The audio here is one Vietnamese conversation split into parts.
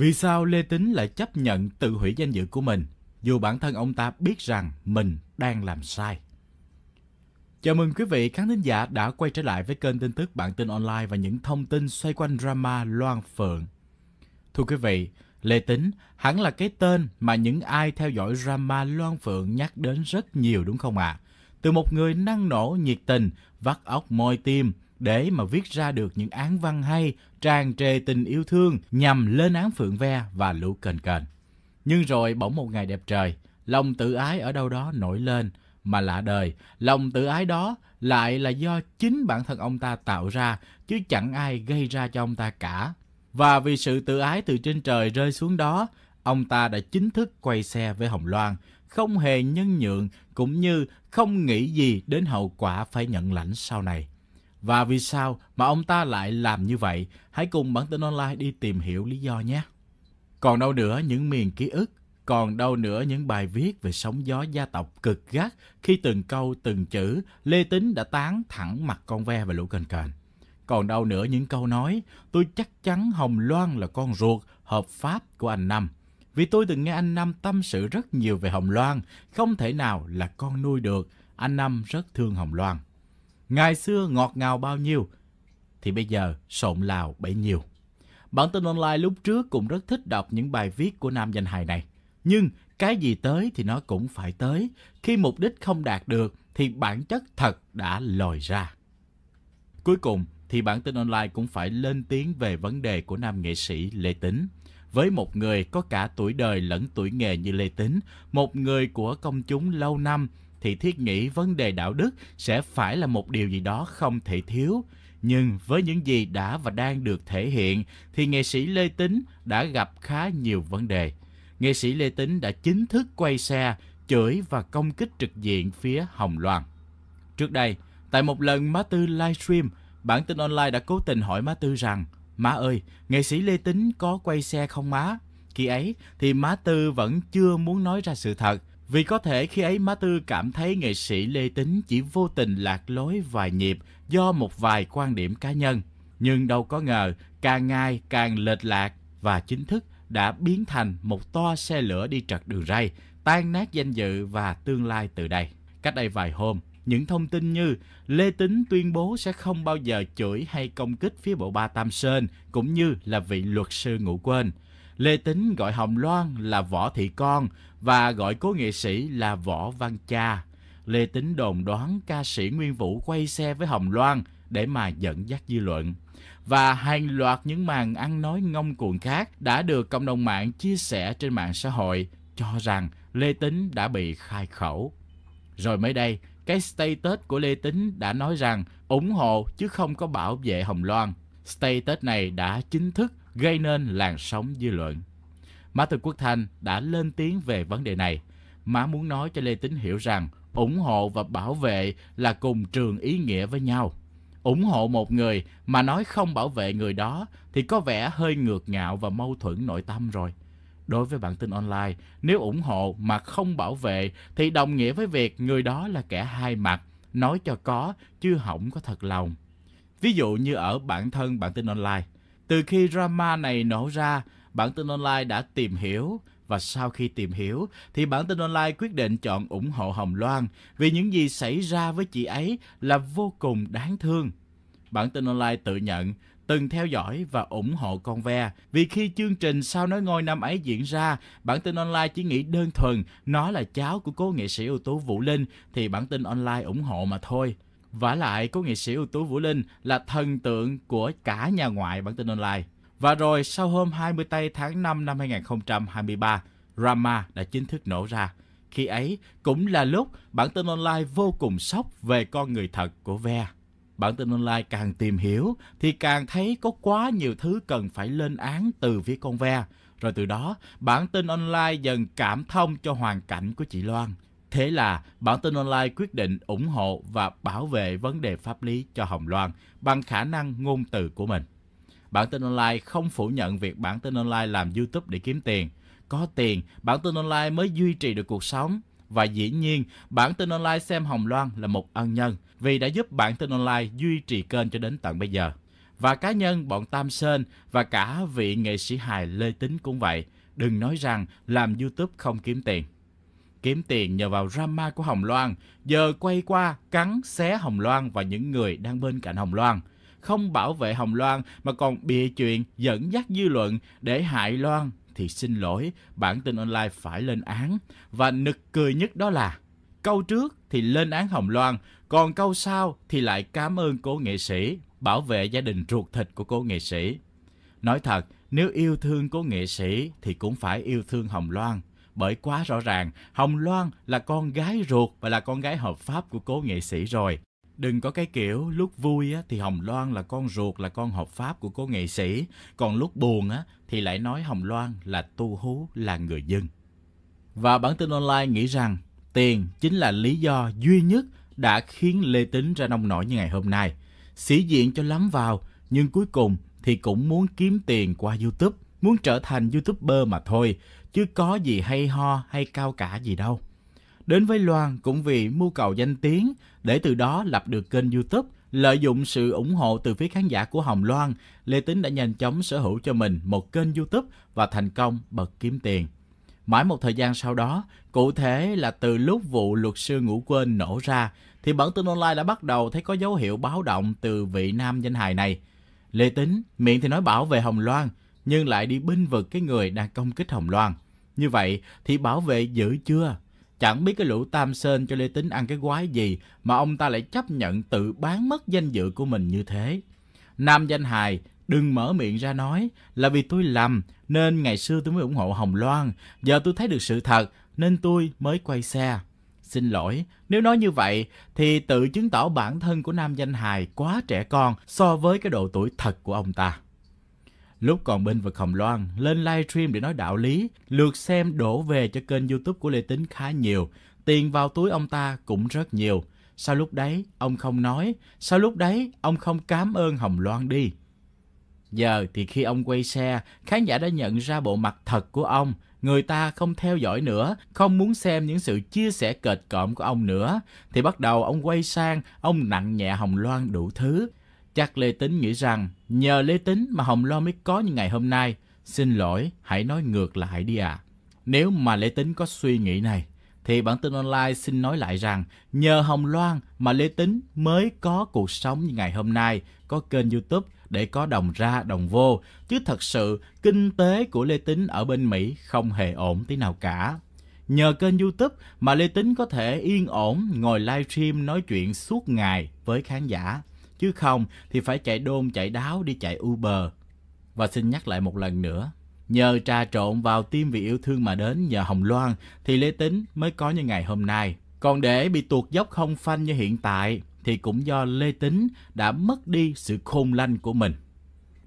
Vì sao Lê Tính lại chấp nhận tự hủy danh dự của mình, dù bản thân ông ta biết rằng mình đang làm sai? Chào mừng quý vị khán thính giả đã quay trở lại với kênh tin tức bản tin online và những thông tin xoay quanh drama Loan Phượng. Thưa quý vị, Lê Tính hẳn là cái tên mà những ai theo dõi drama Loan Phượng nhắc đến rất nhiều đúng không ạ? À? Từ một người năng nổ, nhiệt tình, vắt óc môi tim để mà viết ra được những án văn hay, tràn trề tình yêu thương nhằm lên án Phượng Ve và Lũ Cần Cần. Nhưng rồi bỗng một ngày đẹp trời, lòng tự ái ở đâu đó nổi lên, mà lạ đời, lòng tự ái đó lại là do chính bản thân ông ta tạo ra, chứ chẳng ai gây ra cho ông ta cả. Và vì sự tự ái từ trên trời rơi xuống đó, ông ta đã chính thức quay xe với Hồng Loan, không hề nhân nhượng cũng như không nghĩ gì đến hậu quả phải nhận lãnh sau này và vì sao mà ông ta lại làm như vậy. Hãy cùng bản tin online đi tìm hiểu lý do nhé. Còn đâu nữa những miền ký ức, còn đâu nữa những bài viết về sóng gió gia tộc cực gắt khi từng câu từng chữ Lê Tính đã tán thẳng mặt con ve và lũ cành cành. Còn đâu nữa những câu nói, tôi chắc chắn Hồng Loan là con ruột hợp pháp của anh Năm. Vì tôi từng nghe anh Năm tâm sự rất nhiều về Hồng Loan, không thể nào là con nuôi được. Anh Năm rất thương Hồng Loan. Ngày xưa ngọt ngào bao nhiêu, thì bây giờ sộn lào bấy nhiêu. Bản tin online lúc trước cũng rất thích đọc những bài viết của nam danh hài này. Nhưng cái gì tới thì nó cũng phải tới. Khi mục đích không đạt được thì bản chất thật đã lòi ra. Cuối cùng thì bản tin online cũng phải lên tiếng về vấn đề của nam nghệ sĩ Lê Tính. Với một người có cả tuổi đời lẫn tuổi nghề như Lê Tính, một người của công chúng lâu năm, thì thiết nghĩ vấn đề đạo đức sẽ phải là một điều gì đó không thể thiếu nhưng với những gì đã và đang được thể hiện thì nghệ sĩ lê tính đã gặp khá nhiều vấn đề nghệ sĩ lê tính đã chính thức quay xe chửi và công kích trực diện phía hồng loan trước đây tại một lần má tư livestream bản tin online đã cố tình hỏi má tư rằng má ơi nghệ sĩ lê tính có quay xe không má khi ấy thì má tư vẫn chưa muốn nói ra sự thật vì có thể khi ấy Má Tư cảm thấy nghệ sĩ Lê Tính chỉ vô tình lạc lối vài nhịp do một vài quan điểm cá nhân. Nhưng đâu có ngờ, càng ngày càng lệch lạc và chính thức đã biến thành một to xe lửa đi trật đường ray, tan nát danh dự và tương lai từ đây. Cách đây vài hôm, những thông tin như Lê Tính tuyên bố sẽ không bao giờ chửi hay công kích phía bộ ba Tam Sơn, cũng như là vị luật sư ngủ quên. Lê Tính gọi Hồng Loan là Võ Thị Con và gọi cố nghệ sĩ là Võ Văn Cha. Lê Tính đồn đoán ca sĩ Nguyên Vũ quay xe với Hồng Loan để mà dẫn dắt dư luận. Và hàng loạt những màn ăn nói ngông cuồng khác đã được cộng đồng mạng chia sẻ trên mạng xã hội cho rằng Lê Tính đã bị khai khẩu. Rồi mới đây, cái status của Lê Tính đã nói rằng ủng hộ chứ không có bảo vệ Hồng Loan. Status này đã chính thức gây nên làn sóng dư luận. Mã Từ Quốc Thanh đã lên tiếng về vấn đề này. Mã muốn nói cho Lê Tín hiểu rằng ủng hộ và bảo vệ là cùng trường ý nghĩa với nhau. Ủng hộ một người mà nói không bảo vệ người đó thì có vẻ hơi ngược ngạo và mâu thuẫn nội tâm rồi. Đối với bản tin online, nếu ủng hộ mà không bảo vệ thì đồng nghĩa với việc người đó là kẻ hai mặt, nói cho có chứ hỏng có thật lòng. Ví dụ như ở bản thân bản tin online, từ khi drama này nổ ra, bản tin online đã tìm hiểu và sau khi tìm hiểu thì bản tin online quyết định chọn ủng hộ Hồng Loan vì những gì xảy ra với chị ấy là vô cùng đáng thương. Bản tin online tự nhận từng theo dõi và ủng hộ con ve vì khi chương trình Sao nói ngôi năm ấy diễn ra, bản tin online chỉ nghĩ đơn thuần nó là cháu của cố nghệ sĩ ưu tú Vũ Linh thì bản tin online ủng hộ mà thôi. Vả lại, có nghệ sĩ ưu tú Vũ Linh là thần tượng của cả nhà ngoại bản tin online. Và rồi, sau hôm 20 tây tháng 5 năm 2023, drama đã chính thức nổ ra. Khi ấy, cũng là lúc bản tin online vô cùng sốc về con người thật của Ve. Bản tin online càng tìm hiểu thì càng thấy có quá nhiều thứ cần phải lên án từ phía con Ve. Rồi từ đó, bản tin online dần cảm thông cho hoàn cảnh của chị Loan. Thế là bản tin online quyết định ủng hộ và bảo vệ vấn đề pháp lý cho Hồng Loan bằng khả năng ngôn từ của mình. Bản tin online không phủ nhận việc bản tin online làm YouTube để kiếm tiền. Có tiền, bản tin online mới duy trì được cuộc sống. Và dĩ nhiên, bản tin online xem Hồng Loan là một ân nhân vì đã giúp bản tin online duy trì kênh cho đến tận bây giờ. Và cá nhân bọn Tam Sơn và cả vị nghệ sĩ hài Lê Tính cũng vậy. Đừng nói rằng làm YouTube không kiếm tiền kiếm tiền nhờ vào drama của Hồng Loan, giờ quay qua cắn xé Hồng Loan và những người đang bên cạnh Hồng Loan. Không bảo vệ Hồng Loan mà còn bịa chuyện dẫn dắt dư luận để hại Loan thì xin lỗi, bản tin online phải lên án. Và nực cười nhất đó là câu trước thì lên án Hồng Loan, còn câu sau thì lại cảm ơn cô nghệ sĩ, bảo vệ gia đình ruột thịt của cô nghệ sĩ. Nói thật, nếu yêu thương cô nghệ sĩ thì cũng phải yêu thương Hồng Loan bởi quá rõ ràng Hồng Loan là con gái ruột và là con gái hợp pháp của cố nghệ sĩ rồi. Đừng có cái kiểu lúc vui á, thì Hồng Loan là con ruột là con hợp pháp của cố nghệ sĩ, còn lúc buồn á, thì lại nói Hồng Loan là tu hú là người dân. Và bản tin online nghĩ rằng tiền chính là lý do duy nhất đã khiến Lê Tính ra nông nổi như ngày hôm nay. Sĩ diện cho lắm vào, nhưng cuối cùng thì cũng muốn kiếm tiền qua YouTube muốn trở thành youtuber mà thôi, chứ có gì hay ho hay cao cả gì đâu. Đến với Loan cũng vì mưu cầu danh tiếng, để từ đó lập được kênh YouTube, lợi dụng sự ủng hộ từ phía khán giả của Hồng Loan, Lê Tính đã nhanh chóng sở hữu cho mình một kênh YouTube và thành công bật kiếm tiền. Mãi một thời gian sau đó, cụ thể là từ lúc vụ luật sư ngủ quên nổ ra, thì bản tin online đã bắt đầu thấy có dấu hiệu báo động từ vị nam danh hài này. Lê Tính, miệng thì nói bảo vệ Hồng Loan, nhưng lại đi binh vực cái người đang công kích Hồng Loan. Như vậy thì bảo vệ giữ chưa? Chẳng biết cái lũ Tam Sơn cho Lê Tính ăn cái quái gì mà ông ta lại chấp nhận tự bán mất danh dự của mình như thế. Nam danh hài, đừng mở miệng ra nói là vì tôi lầm nên ngày xưa tôi mới ủng hộ Hồng Loan. Giờ tôi thấy được sự thật nên tôi mới quay xe. Xin lỗi, nếu nói như vậy thì tự chứng tỏ bản thân của nam danh hài quá trẻ con so với cái độ tuổi thật của ông ta. Lúc còn bên vực Hồng Loan lên livestream để nói đạo lý, lượt xem đổ về cho kênh YouTube của Lê Tính khá nhiều, tiền vào túi ông ta cũng rất nhiều. Sao lúc đấy ông không nói, sao lúc đấy ông không cảm ơn Hồng Loan đi? Giờ thì khi ông quay xe, khán giả đã nhận ra bộ mặt thật của ông. Người ta không theo dõi nữa, không muốn xem những sự chia sẻ kệt cộm của ông nữa. Thì bắt đầu ông quay sang, ông nặng nhẹ Hồng Loan đủ thứ. Chắc Lê Tính nghĩ rằng Nhờ Lê Tính mà Hồng Loan mới có những ngày hôm nay. Xin lỗi, hãy nói ngược lại đi ạ. À. Nếu mà Lê Tính có suy nghĩ này, thì bản tin online xin nói lại rằng nhờ Hồng Loan mà Lê Tính mới có cuộc sống như ngày hôm nay, có kênh YouTube để có đồng ra đồng vô, chứ thật sự kinh tế của Lê Tính ở bên Mỹ không hề ổn tí nào cả. Nhờ kênh YouTube mà Lê Tính có thể yên ổn ngồi livestream nói chuyện suốt ngày với khán giả chứ không thì phải chạy đôn chạy đáo đi chạy Uber. Và xin nhắc lại một lần nữa, nhờ trà trộn vào tim vì yêu thương mà đến nhờ Hồng Loan thì Lê Tính mới có như ngày hôm nay. Còn để bị tuột dốc không phanh như hiện tại thì cũng do Lê Tính đã mất đi sự khôn lanh của mình.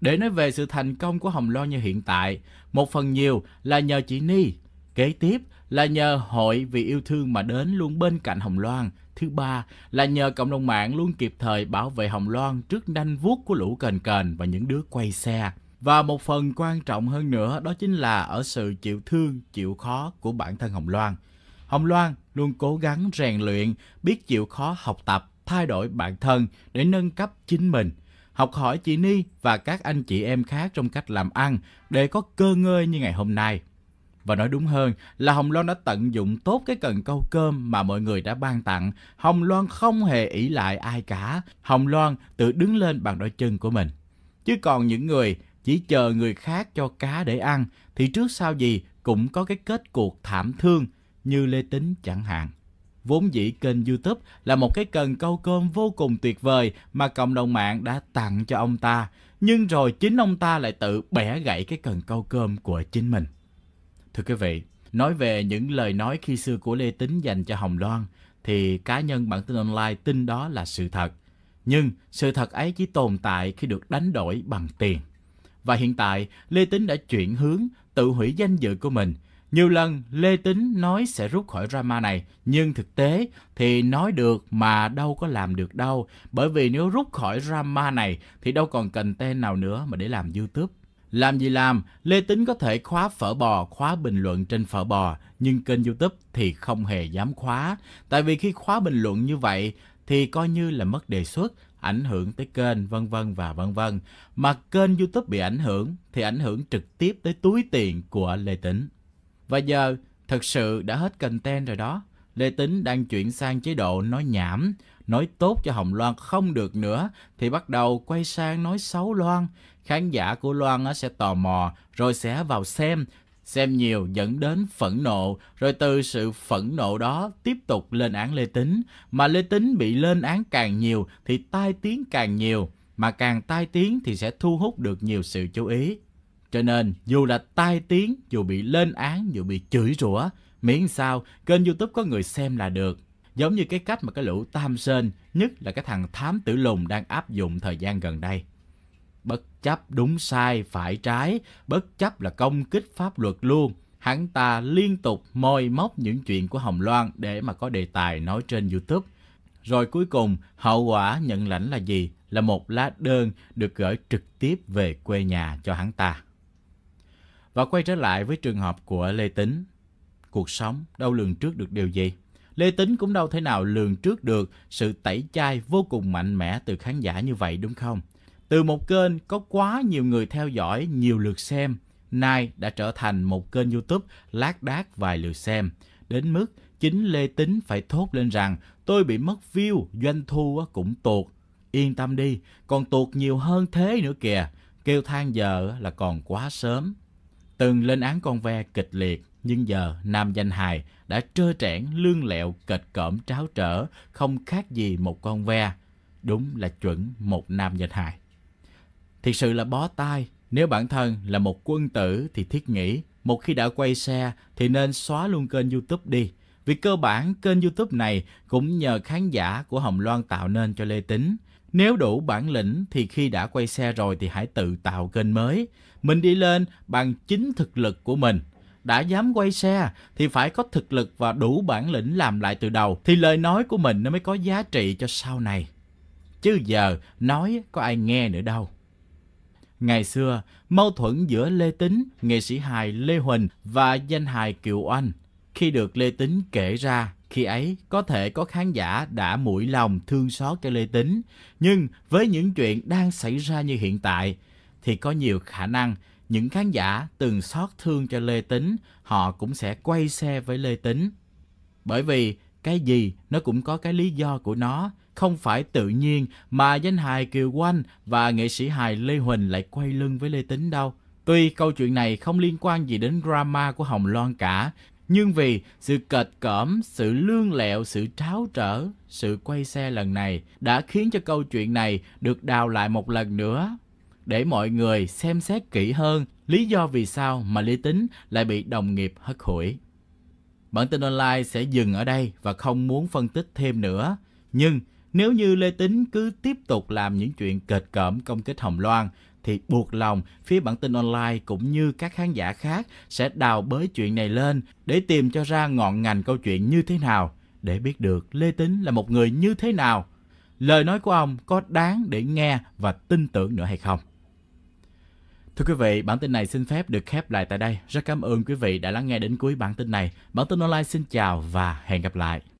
Để nói về sự thành công của Hồng Loan như hiện tại, một phần nhiều là nhờ chị Ni. Kế tiếp là nhờ hội vì yêu thương mà đến luôn bên cạnh Hồng Loan. Thứ ba là nhờ cộng đồng mạng luôn kịp thời bảo vệ Hồng Loan trước nanh vuốt của lũ cờn cờn và những đứa quay xe. Và một phần quan trọng hơn nữa đó chính là ở sự chịu thương, chịu khó của bản thân Hồng Loan. Hồng Loan luôn cố gắng rèn luyện, biết chịu khó học tập, thay đổi bản thân để nâng cấp chính mình học hỏi chị Ni và các anh chị em khác trong cách làm ăn để có cơ ngơi như ngày hôm nay. Và nói đúng hơn là Hồng Loan đã tận dụng tốt cái cần câu cơm mà mọi người đã ban tặng. Hồng Loan không hề ỷ lại ai cả. Hồng Loan tự đứng lên bằng đôi chân của mình. Chứ còn những người chỉ chờ người khác cho cá để ăn thì trước sau gì cũng có cái kết cuộc thảm thương như Lê Tính chẳng hạn. Vốn dĩ kênh YouTube là một cái cần câu cơm vô cùng tuyệt vời mà cộng đồng mạng đã tặng cho ông ta, nhưng rồi chính ông ta lại tự bẻ gãy cái cần câu cơm của chính mình. Thưa quý vị, nói về những lời nói khi xưa của Lê Tính dành cho Hồng Loan, thì cá nhân bản tin online tin đó là sự thật. Nhưng sự thật ấy chỉ tồn tại khi được đánh đổi bằng tiền. Và hiện tại, Lê Tính đã chuyển hướng, tự hủy danh dự của mình. Nhiều lần Lê Tính nói sẽ rút khỏi drama này, nhưng thực tế thì nói được mà đâu có làm được đâu. Bởi vì nếu rút khỏi drama này thì đâu còn cần tên nào nữa mà để làm YouTube. Làm gì làm, Lê Tính có thể khóa phở bò, khóa bình luận trên phở bò, nhưng kênh YouTube thì không hề dám khóa. Tại vì khi khóa bình luận như vậy thì coi như là mất đề xuất, ảnh hưởng tới kênh vân vân và vân vân. Mà kênh YouTube bị ảnh hưởng thì ảnh hưởng trực tiếp tới túi tiền của Lê Tính. Và giờ thật sự đã hết content rồi đó. Lê Tính đang chuyển sang chế độ nói nhảm, nói tốt cho Hồng Loan không được nữa thì bắt đầu quay sang nói xấu Loan. Khán giả của Loan sẽ tò mò rồi sẽ vào xem, xem nhiều dẫn đến phẫn nộ, rồi từ sự phẫn nộ đó tiếp tục lên án Lê Tính. Mà Lê Tính bị lên án càng nhiều thì tai tiếng càng nhiều, mà càng tai tiếng thì sẽ thu hút được nhiều sự chú ý. Cho nên, dù là tai tiếng, dù bị lên án, dù bị chửi rủa, miễn sao kênh youtube có người xem là được giống như cái cách mà cái lũ Tam Sơn, nhất là cái thằng Thám Tử Lùng đang áp dụng thời gian gần đây. Bất chấp đúng sai, phải trái, bất chấp là công kích pháp luật luôn, hắn ta liên tục moi móc những chuyện của Hồng Loan để mà có đề tài nói trên YouTube. Rồi cuối cùng, hậu quả nhận lãnh là gì? Là một lá đơn được gửi trực tiếp về quê nhà cho hắn ta. Và quay trở lại với trường hợp của Lê Tính. Cuộc sống đâu lường trước được điều gì? Lê Tính cũng đâu thể nào lường trước được sự tẩy chay vô cùng mạnh mẽ từ khán giả như vậy đúng không? Từ một kênh có quá nhiều người theo dõi, nhiều lượt xem, nay đã trở thành một kênh YouTube lác đác vài lượt xem, đến mức chính Lê Tính phải thốt lên rằng tôi bị mất view, doanh thu cũng tuột. Yên tâm đi, còn tuột nhiều hơn thế nữa kìa, kêu than giờ là còn quá sớm từng lên án con ve kịch liệt nhưng giờ nam danh hài đã trơ trẽn lương lẹo kịch cỡm tráo trở không khác gì một con ve đúng là chuẩn một nam danh hài thiệt sự là bó tay nếu bản thân là một quân tử thì thiết nghĩ một khi đã quay xe thì nên xóa luôn kênh youtube đi vì cơ bản kênh youtube này cũng nhờ khán giả của hồng loan tạo nên cho lê tính nếu đủ bản lĩnh thì khi đã quay xe rồi thì hãy tự tạo kênh mới. Mình đi lên bằng chính thực lực của mình. Đã dám quay xe thì phải có thực lực và đủ bản lĩnh làm lại từ đầu thì lời nói của mình nó mới có giá trị cho sau này. Chứ giờ nói có ai nghe nữa đâu. Ngày xưa, mâu thuẫn giữa Lê Tính, nghệ sĩ hài Lê Huỳnh và danh hài Kiều Oanh khi được Lê Tính kể ra khi ấy, có thể có khán giả đã mũi lòng thương xót cho Lê Tính, nhưng với những chuyện đang xảy ra như hiện tại, thì có nhiều khả năng những khán giả từng xót thương cho Lê Tính, họ cũng sẽ quay xe với Lê Tính. Bởi vì cái gì nó cũng có cái lý do của nó, không phải tự nhiên mà danh hài Kiều Oanh và nghệ sĩ hài Lê Huỳnh lại quay lưng với Lê Tính đâu. Tuy câu chuyện này không liên quan gì đến drama của Hồng Loan cả, nhưng vì sự cệt cỡm, sự lương lẹo, sự tráo trở, sự quay xe lần này đã khiến cho câu chuyện này được đào lại một lần nữa để mọi người xem xét kỹ hơn lý do vì sao mà Lý Tính lại bị đồng nghiệp hất hủi. Bản tin online sẽ dừng ở đây và không muốn phân tích thêm nữa. Nhưng nếu như Lê Tính cứ tiếp tục làm những chuyện kịch cỡm công kích Hồng Loan thì buộc lòng phía bản tin online cũng như các khán giả khác sẽ đào bới chuyện này lên để tìm cho ra ngọn ngành câu chuyện như thế nào để biết được Lê Tính là một người như thế nào. Lời nói của ông có đáng để nghe và tin tưởng nữa hay không? Thưa quý vị, bản tin này xin phép được khép lại tại đây. Rất cảm ơn quý vị đã lắng nghe đến cuối bản tin này. Bản tin online xin chào và hẹn gặp lại.